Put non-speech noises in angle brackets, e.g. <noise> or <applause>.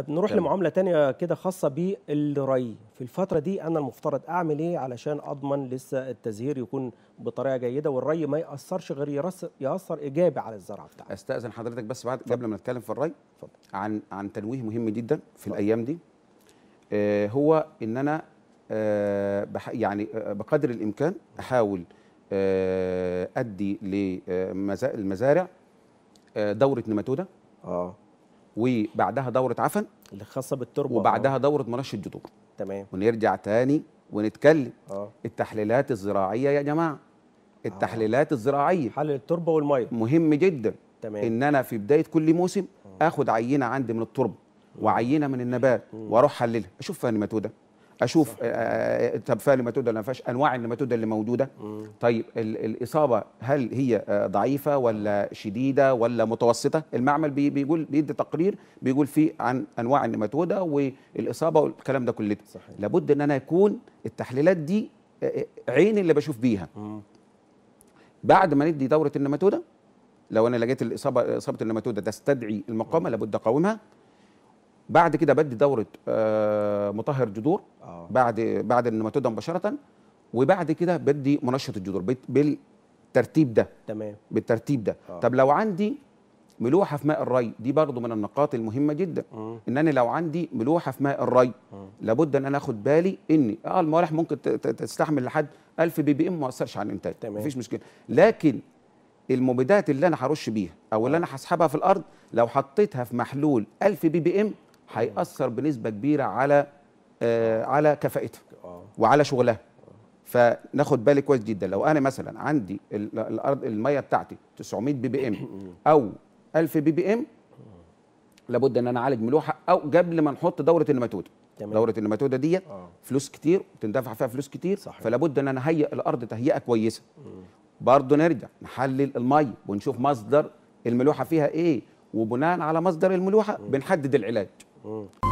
طيب نروح تمام. لمعامله تانية كده خاصه بالري في الفتره دي انا المفترض اعمل ايه علشان اضمن لسه التزهير يكون بطريقه جيده والري ما ياثرش غير ياثر ايجابي على الزرع بتاعتي استاذن حضرتك بس بعد قبل ما نتكلم في الري فضل. عن عن تنويه مهم جدا في فضل. الايام دي آه هو ان انا آه يعني آه بقدر الامكان احاول آه ادي للمزارع آه دوره نماتوده اه وبعدها دوره عفن اللي خاصه بالتربه وبعدها اه. دوره منشط جذور تمام ونرجع تاني ونتكلم آه. التحليلات الزراعيه يا جماعه التحليلات أوه. الزراعيه حل التربه والميه مهم جدا تمام ان انا في بدايه كل موسم اه. اخد عينه عندي من التربه وعينه من النبات واروح احللها اشوف فيها نيماتوده اشوف آه،, آه،, آه طب فعل الماتودا اللي ما فيهاش انواع الماتودا اللي موجوده مم. طيب الاصابه هل هي آه، ضعيفه ولا شديده ولا متوسطه المعمل بيقول بيدي تقرير بيقول فيه عن انواع النماتودا والاصابه والكلام ده كله صحيح. لابد ان انا يكون التحليلات دي عين اللي بشوف بيها مم. بعد ما ندي دوره النماتودا لو انا لقيت الاصابه اصابه النماتودا تستدعي المقاومه لابد اقاومها بعد كده بدي دوره مطهر جذور بعد بعد النيماتودا مباشره وبعد كده بدي منشط الجذور بالترتيب ده تمام بالترتيب ده أوه. طب لو عندي ملوحه في ماء الري دي برضو من النقاط المهمه جدا أوه. ان انا لو عندي ملوحه في ماء الري لابد ان انا اخد بالي ان اه الموالح ممكن تستحمل لحد 1000 بي بي ام ما اثرش على الانتاج مفيش مشكله لكن المبيدات اللي انا هرش بيها او اللي آه. انا هسحبها في الارض لو حطيتها في محلول 1000 بي بي ام هيأثر بنسبه كبيره على آه، على كفائتها آه. وعلى شغلها فناخد بالي كويس جدا لو انا مثلا عندي الارض الميه بتاعتي 900 بي بي ام <coughs> او 1000 بي بي ام لابد ان انا اعالج ملوحه او قبل ما نحط دوره النماتوده دوره النماتوده ديت آه. فلوس كتير تندفع فيها فلوس كتير صحيح. فلابد ان انا اهيئ الارض تهيئه كويسه برضه نرجع نحلل الميه ونشوف مصدر الملوحه فيها ايه وبناء على مصدر الملوحه بنحدد العلاج